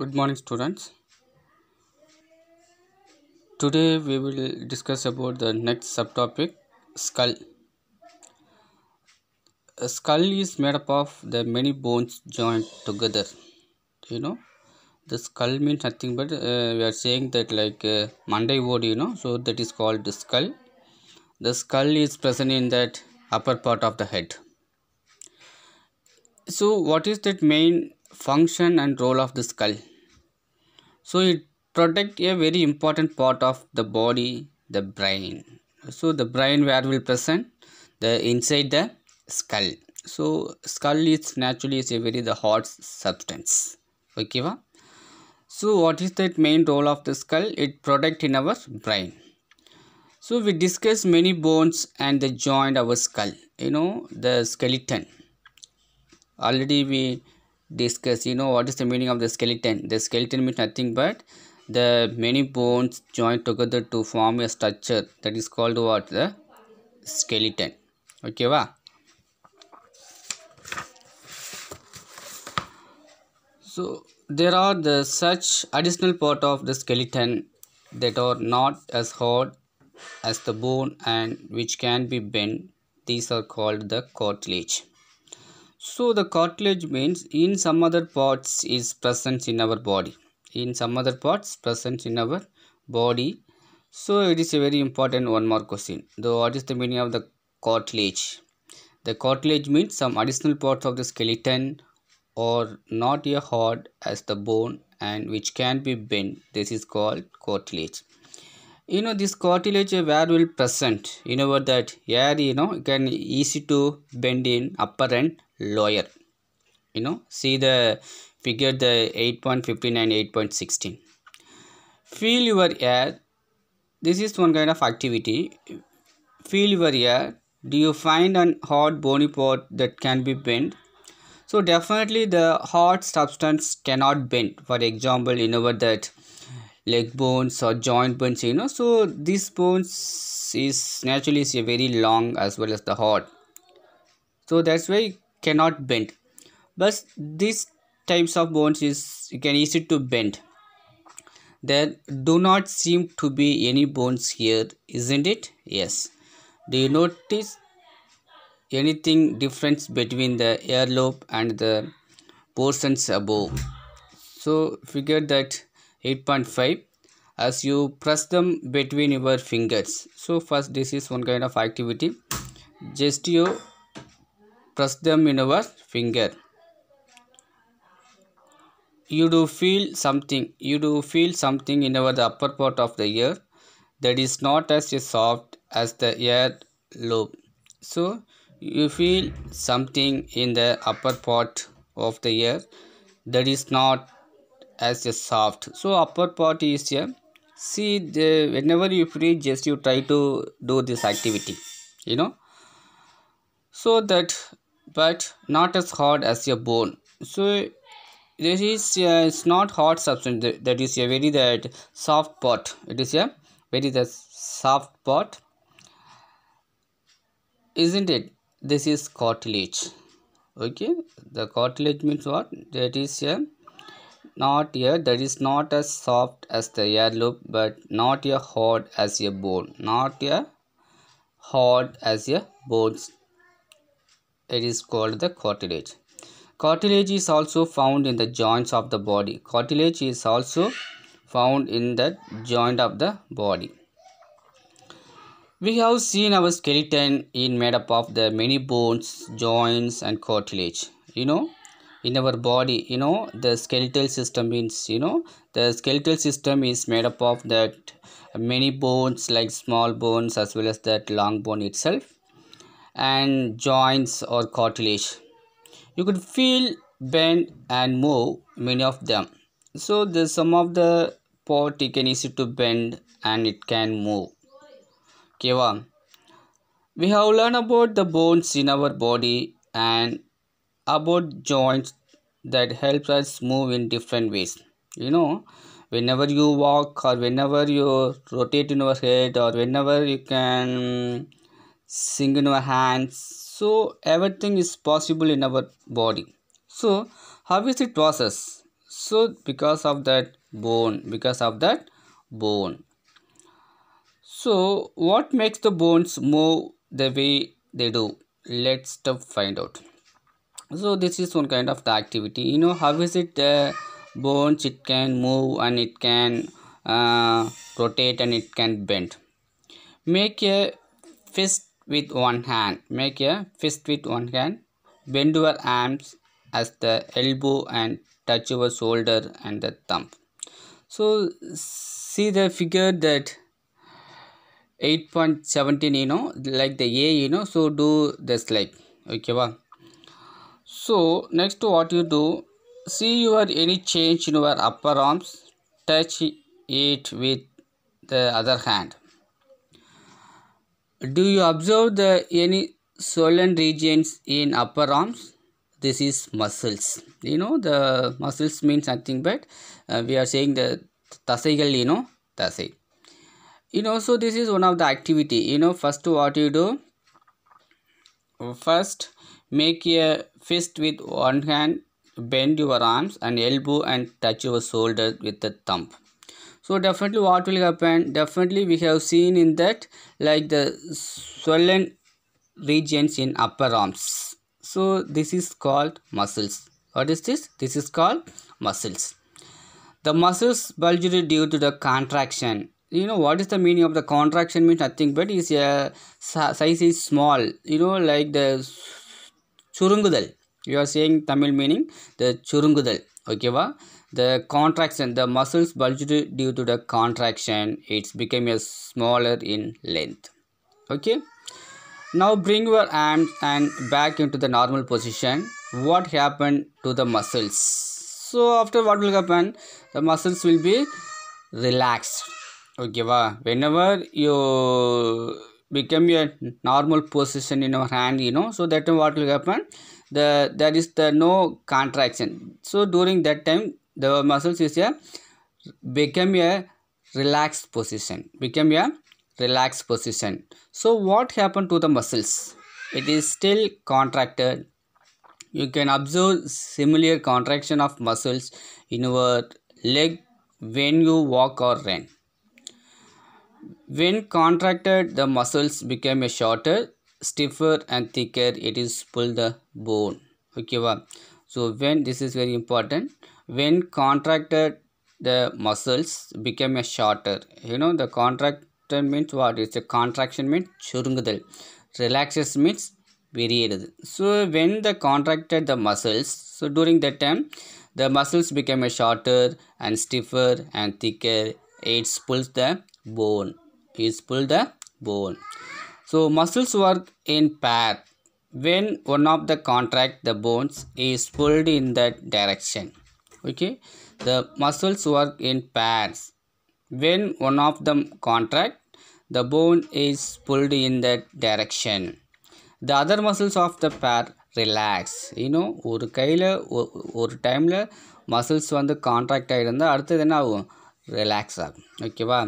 good morning students today we will discuss about the next subtopic skull a skull is made up of the many bones joined together you know the skull means nothing but uh, we are saying that like uh, monday word you know so that is called the skull the skull is present in that upper part of the head so what is that main function and role of the skull so it protect a very important part of the body the brain so the brain where will present the inside the skull so skull is naturally is a very the hard substance okay wa? so what is that main role of the skull it protect in our brain so we discuss many bones and the joint of our skull you know the skeleton already we discuss you know what is the meaning of the skeleton the skeleton means nothing but the many bones joined together to form a structure that is called what the skeleton okay va so there are the such additional part of the skeleton that are not as hard as the bone and which can be bent these are called the cartilage so the cartilage means in some other parts is present in our body. In some other parts present in our body. So it is a very important one more question. Though what is the meaning of the cartilage? The cartilage means some additional parts of the skeleton or not a hard as the bone and which can be bent. This is called cartilage. You know this cartilage uh, where will present. You know what that air you know can easy to bend in upper end lower you know see the figure the 8.59 8.16 feel your air this is one kind of activity feel your air do you find an hot bony part that can be bent so definitely the hard substance cannot bend for example you know that leg bones or joint bones you know so these bones is naturally is very long as well as the hard so that's why cannot bend but these types of bones is can easy to bend there do not seem to be any bones here isn't it yes do you notice anything difference between the earlobe and the portions above so figure that 8.5 as you press them between your fingers so first this is one kind of activity just you press them in your finger you do feel something you do feel something in our upper part of the ear that is not as soft as the ear lobe so you feel something in the upper part of the ear that is not as soft so upper part is here see the, whenever you free just you try to do this activity you know so that but not as hard as your bone so this is uh, it's not hard substance that is a very that soft part it is a very the soft part isn't it this is cartilage okay the cartilage means what that is a not here that is not as soft as the earlobe but not a hard as a bone not a hard as a bones it is called the cartilage cartilage is also found in the joints of the body cartilage is also found in the joint of the body we have seen our skeleton is made up of the many bones joints and cartilage you know in our body you know the skeletal system means you know the skeletal system is made up of that many bones like small bones as well as that long bone itself and joints or cartilage. You could feel, bend and move many of them. So the some of the part you can easy to bend and it can move. Okay, we have learned about the bones in our body and about joints that helps us move in different ways. You know, whenever you walk or whenever you rotate in your head or whenever you can sing in our hands so everything is possible in our body so how is it process so because of that bone because of that bone so what makes the bones move the way they do let's find out so this is one kind of the activity you know how is it uh, bones it can move and it can uh, rotate and it can bend make a fist with one hand. Make a fist with one hand. Bend your arms as the elbow and touch your shoulder and the thumb. So see the figure that 8.17 you know like the A you know so do this like okay wow. So next to what you do see your any change in your upper arms touch it with the other hand do you observe the any swollen regions in upper arms? This is muscles. You know the muscles means nothing but uh, we are saying the tasaigal. You know tasai. You know so this is one of the activity. You know first what you do. First make a fist with one hand. Bend your arms and elbow and touch your shoulder with the thumb so definitely what will happen definitely we have seen in that like the swollen regions in upper arms so this is called muscles what is this this is called muscles the muscles bulged due to the contraction you know what is the meaning of the contraction means nothing but is a size is small you know like the churungudal you are saying tamil meaning the churungudal ஓகேவா the contraction the muscles bulged due to the contraction it's became a smaller in length okay now bring your arms and back into the normal position what happened to the muscles so after what will happen the muscles will be relaxed okay wow. whenever you become your normal position in your hand you know so that time what will happen the there is the no contraction so during that time the muscles is a become a relaxed position become a relaxed position so what happened to the muscles it is still contracted you can observe similar contraction of muscles in your leg when you walk or run when contracted the muscles become a shorter stiffer and thicker it is pull the bone okay wow. so when this is very important when contracted the muscles become a shorter you know the contracted means what is the contraction means சுருங்குதல் relaxes means விரியறது so when the contracted the muscles so during that time the muscles become a shorter and stiffer and thicker it pulls the bone it pulls the bone so muscles work in pair when one of the contract the bones is pulled in that direction okay the muscles work in pairs when one of them contract the bone is pulled in that direction the other muscles of the pair relax இன்னும் ஒரு கையில் ஒரு டைமில் muscles வந்து contract ஆகிருந்தால் அடுத்தது என்ன ஆகும் relax ஆகும் ஓகேவா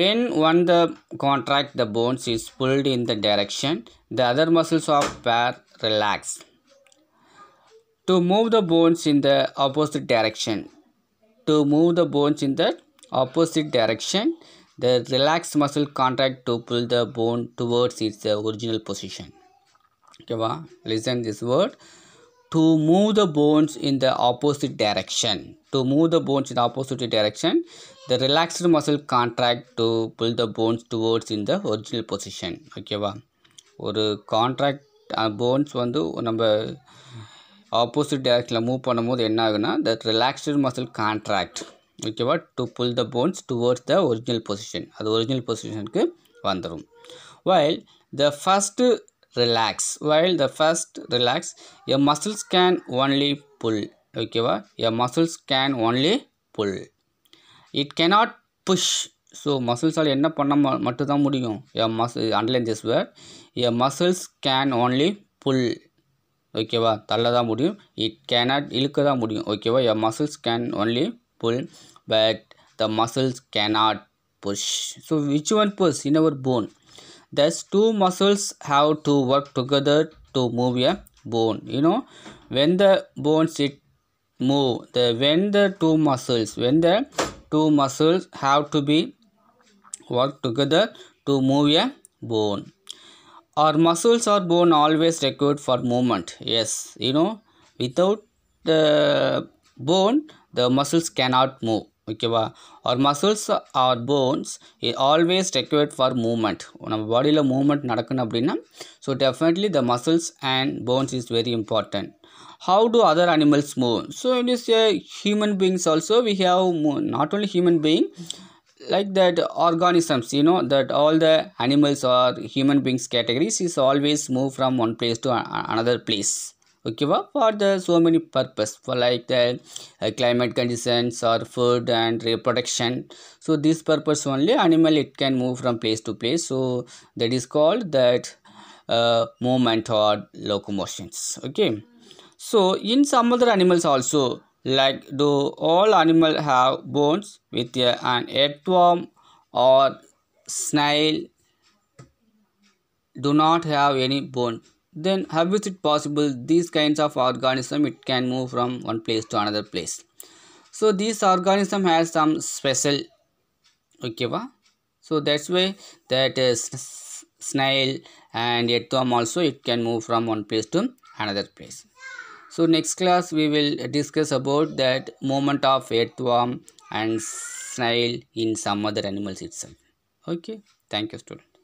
when one the contract the bones is pulled in the direction the other muscles of pair relax to move the bones in the opposite direction to move the bones in the opposite direction the relaxed muscle contract to pull the bone towards its original position okay listen this word to move the bones in the opposite direction to move the bones in the opposite direction the relaxed muscle contract to pull the bones towards in the original position okay வா contract bones one do number. Opposite டேரக்ஷனில் move பண்ணும்போது என்ன ஆகுனா the relaxed muscle contract ஓகேவா to pull the bones towards the original position அது original பொசிஷனுக்கு வந்துடும் while the first relax while the first relax a muscles can only pull ஓகேவா a muscles can only pull it cannot push so மசில்ஸால் என்ன பண்ண மட்டும்தான் முடியும் a muscle underline this where a muscles can only pull ஓகேவா தள்ள தான் முடியும் இட் கேனாட் இழுக்க தான் முடியும் ஓகேவா your muscles can only pull but the muscles cannot push so which one push in our bone thus two muscles have to work together to move a bone you know when the bones it move the when the two muscles when the two muscles have to be work together to move a bone our muscles or bone always required for movement yes you know without the bone the muscles cannot move ஓகேவா our muscles are bones eh, always required for movement நம்ம பாடியில் moment நடக்கணும் அப்படின்னா So definitely the muscles and bones is very important. how do other animals move so it is a eh, human beings also we have not only human being like that organisms you know that all the animals or human beings categories is always move from one place to another place okay well, for the so many purpose for like the uh, climate conditions or food and reproduction so this purpose only animal it can move from place to place so that is called that uh, movement or locomotions okay so in some other animals also like do all animals have bones with an earthworm or snail do not have any bone then how is it possible these kinds of organism it can move from one place to another place so this organism has some special okay wa? so that's why that is uh, snail and earthworm also it can move from one place to another place so next class we will discuss about that movement of earthworm and snail in some other animals itself okay thank you student